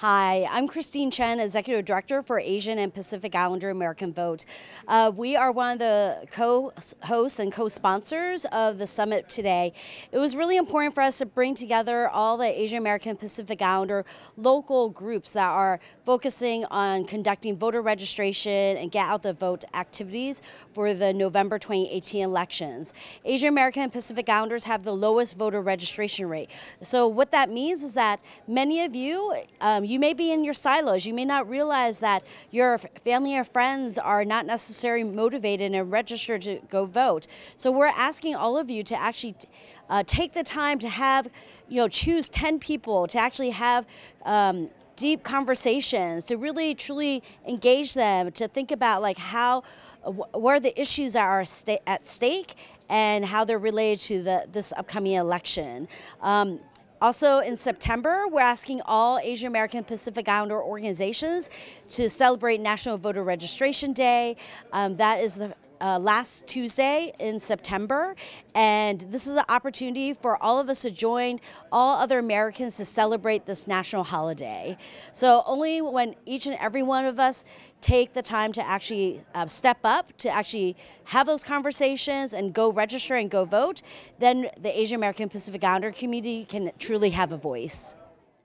Hi, I'm Christine Chen, Executive Director for Asian and Pacific Islander American Vote. Uh, we are one of the co-hosts and co-sponsors of the summit today. It was really important for us to bring together all the Asian American Pacific Islander local groups that are focusing on conducting voter registration and get out the vote activities for the November 2018 elections. Asian American and Pacific Islanders have the lowest voter registration rate. So what that means is that many of you um, you may be in your silos. You may not realize that your family or friends are not necessarily motivated and registered to go vote. So we're asking all of you to actually uh, take the time to have, you know, choose 10 people to actually have um, deep conversations to really truly engage them to think about like how where the issues are at stake and how they're related to the, this upcoming election. Um, also in September, we're asking all Asian American Pacific Islander organizations to celebrate National Voter Registration Day. Um, that is the uh, last Tuesday in September. And this is an opportunity for all of us to join all other Americans to celebrate this national holiday. So only when each and every one of us take the time to actually uh, step up, to actually have those conversations and go register and go vote, then the Asian American Pacific Islander community can truly have a voice.